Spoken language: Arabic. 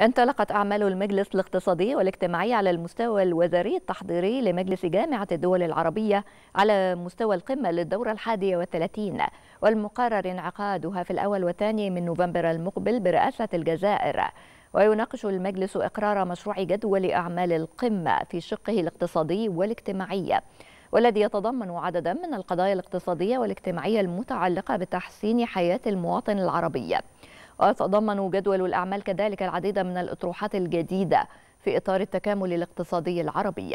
انطلقت أعمال المجلس الاقتصادي والاجتماعي على المستوى الوزاري التحضيري لمجلس جامعة الدول العربية على مستوى القمة للدورة الحادية والثلاثين والمقرر انعقادها في الأول والثاني من نوفمبر المقبل برئاسة الجزائر ويناقش المجلس إقرار مشروع جدول أعمال القمة في شقه الاقتصادي والاجتماعي والذي يتضمن عددا من القضايا الاقتصادية والاجتماعية المتعلقة بتحسين حياة المواطن العربي ويتضمن جدول الأعمال كذلك العديد من الأطروحات الجديدة في إطار التكامل الاقتصادي العربي